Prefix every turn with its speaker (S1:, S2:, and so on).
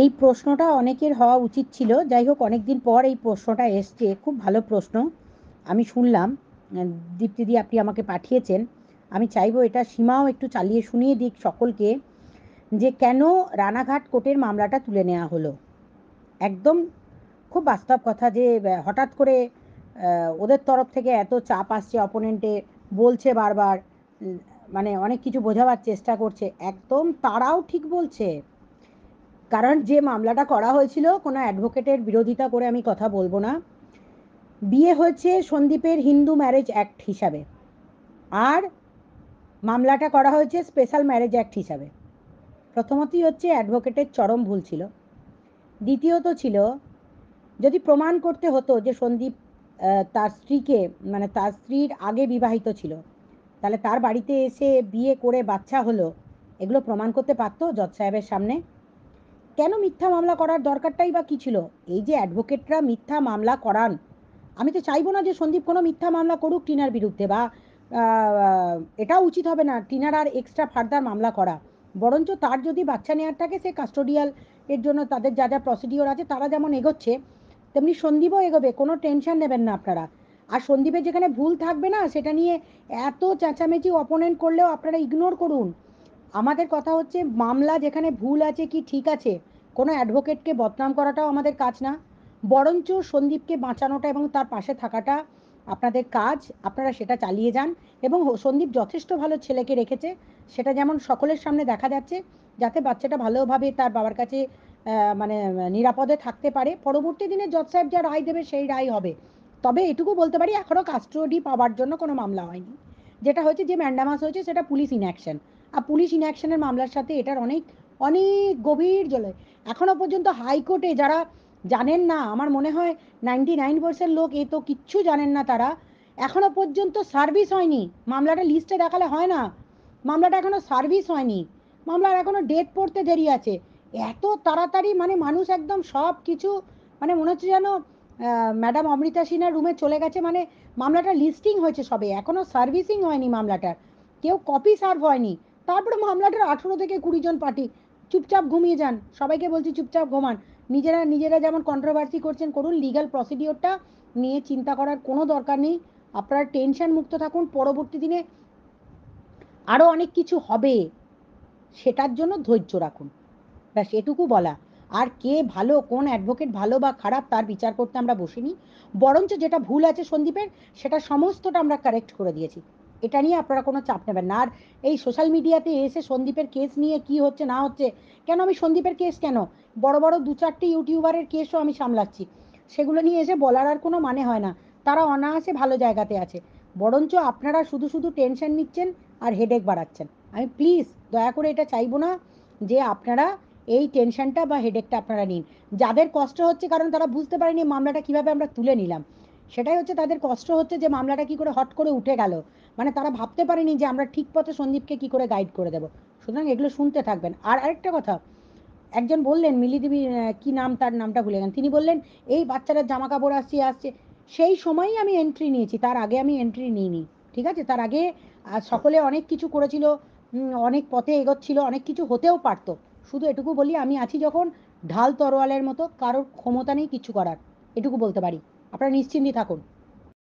S1: এই প্রশ্নটা অনেকের হওয়া উচিত ছিল যাই হোক অনেক দিন পর এই প্রশ্নটা এসছে খুব ভালো প্রশ্ন আমি শুনলাম দীপ্তিদি আপনি আমাকে পাঠিয়েছেন আমি চাইবো এটা সীমাও একটু চালিয়ে শুনিয়ে দিক সকলকে যে কেন রানাঘাট কোর্টের মামলাটা তুলে নেওয়া হলো একদম খুব বাস্তব কথা যে হঠাৎ করে ওদের তরফ থেকে এত চাপ আসছে অপোনেন্টে বলছে বারবার মানে অনেক কিছু বোঝাবার চেষ্টা করছে একদম তারাও ঠিক বলছে কারণ যে মামলাটা করা হয়েছিল কোনো অ্যাডভোকেটের বিরোধিতা করে আমি কথা বলবো না বিয়ে হয়েছে সন্দীপের হিন্দু ম্যারেজ অ্যাক্ট হিসাবে আর মামলাটা করা হয়েছে স্পেশাল ম্যারেজ অ্যাক্ট হিসাবে প্রথমতই হচ্ছে অ্যাডভোকেটের চরম ভুল ছিল দ্বিতীয়ত ছিল যদি প্রমাণ করতে হতো যে সন্দীপ তার স্ত্রীকে মানে তার স্ত্রীর আগে বিবাহিত ছিল তাহলে তার বাড়িতে এসে বিয়ে করে বাচ্চা হলো এগুলো প্রমাণ করতে পারতো জজ সাহেবের সামনে কেন মিথ্যা মামলা করার দরকারটাই বা কী ছিল এই যে অ্যাডভোকেটরা মিথ্যা মামলা করান আমি তো চাইবো না যে সন্দীপ কোনো মিথ্যা মামলা করুক টিনার বিরুদ্ধে বা এটা উচিত হবে না টিনার আর এক্সট্রা ফার্দার মামলা করা বরঞ্চ তার যদি বাচ্চা নেওয়ার থাকে সে কাস্টোডিয়াল এর জন্য তাদের যা যা প্রসিডিওর আছে তারা যেমন এগোচ্ছে তেমনি সন্দীপও এগোবে কোনো টেনশন নেবেন না আপনারা আর সন্দীপের যেখানে ভুল থাকবে না সেটা নিয়ে এত চেঁচামেচি অপোনেন্ট করলেও আপনারা ইগনোর করুন আমাদের কথা হচ্ছে মামলা যেখানে ভুল আছে কি ঠিক আছে কোনো অ্যাডভোকেটকে বদনাম করাটাও আমাদের কাজ না বরঞ্চ সন্দীপকে বাঁচানোটা এবং তার পাশে থাকাটা আপনাদের কাজ আপনারা সেটা চালিয়ে যান এবং সন্দীপ যথেষ্ট ভালো ছেলেকে রেখেছে সেটা যেমন সকলের সামনে দেখা যাচ্ছে যাতে বাচ্চাটা ভালোভাবে তার বাবার কাছে মানে নিরাপদে থাকতে পারে পরবর্তী দিনে জজ সাহেব যা রায় দেবে সেই রায় হবে তবে এটুকু বলতে পারি এখনও কাস্টোডি পাওয়ার জন্য কোনো মামলা হয়নি যেটা হয়েছে যে ম্যান্ডামাস হয়েছে সেটা পুলিশ ইনঅ্যাকশন আর পুলিশ ইনঅ্যাকশনের মামলার সাথে এটার অনেক অনেক গভীর জলে এখনো পর্যন্ত হাইকোর্টে যারা জানেন না আমার মনে হয় নাইনটি নাইন পার্সেন্ট লোক এ তো কিচ্ছু জানেন না তারা এখনো পর্যন্ত সার্ভিস হয়নি মামলাটা লিস্টে দেখালে হয় না মামলাটা এখনো সার্ভিস হয়নি মামলার এখনো ডেট পড়তে দেরি আছে এত তাড়াতাড়ি মানে মানুষ একদম সব কিছু মানে মনে হচ্ছে যেন ম্যাডাম অমৃতা সিনহার রুমে চলে গেছে মানে মামলাটা লিস্টিং হয়েছে সবে এখনও সার্ভিসিং হয়নি মামলাটার কেউ কপি সার্ভ হয়নি তারপরে মামলাটার আঠেরো থেকে কুড়ি জন পার্টি চুপচাপ ঘুমিয়ে যান সবাইকে বলছি চুপচাপ ঘুমান নিজেরা নিজেরা যেমন কন্ট্রোভার্সি করছেন করুন লিগাল প্রসিডিওরটা নিয়ে চিন্তা করার কোনো দরকার নেই আপনারা টেনশন মুক্ত থাকুন পরবর্তী দিনে আরও অনেক কিছু হবে সেটার জন্য ধৈর্য রাখুন ব্যাস এটুকু বলা আর কে ভালো কোন অ্যাডভোকেট ভালো বা খারাপ তার বিচার করতে আমরা বসিনি বরঞ্চ যেটা ভুল আছে সন্দীপের সেটা সমস্তটা আমরা কারেক্ট করে দিয়েছি এটা নিয়ে আপনারা কোনো চাপ নেবেন না আর এই সোশ্যাল মিডিয়াতে এসে সন্দীপের কেস নিয়ে কি হচ্ছে না হচ্ছে কেন আমি সন্দীপের কেস কেন বড় বড় দু চারটি ইউটিউবারের কেসও আমি সামলাচ্ছি সেগুলো নিয়ে এসে বলার আর কোনো মানে হয় না তারা অনায়াসে ভালো জায়গাতে আছে বরঞ্চ আপনারা শুধু শুধু টেনশন নিচ্ছেন আর হেডেক বাড়াচ্ছেন আমি প্লিজ দয়া করে এটা চাইবো না যে আপনারা এই টেনশনটা বা হেডেকটা আপনারা নিন যাদের কষ্ট হচ্ছে কারণ তারা বুঝতে পারেনি মামলাটা কিভাবে আমরা তুলে নিলাম সেটাই হচ্ছে তাদের কষ্ট হচ্ছে যে মামলাটা কি করে হট করে উঠে গেল মানে তারা ভাবতে পারেনি যে আমরা ঠিক পথে সন্দীপকে কি করে গাইড করে দেবো সুতরাং এগুলো শুনতে থাকবেন আর আরেকটা কথা একজন বললেন মিলিদেবী কি নাম তার নামটা ভুলে গেলেন তিনি বললেন এই বাচ্চারা জামা কাপড় আসছে আসছে সেই সময়ই আমি এন্ট্রি নিয়েছি তার আগে আমি এন্ট্রি নিইনি ঠিক আছে তার আগে সকলে অনেক কিছু করেছিল অনেক পথে এগোচ্ছিল অনেক কিছু হতেও পারতো শুধু এটুকু বলি আমি আছি যখন ঢাল তরোয়ালের মতো কারোর ক্ষমতা নেই কিছু করার এটুকু বলতে পারি আপনারা নিশ্চিন্তে থাকুন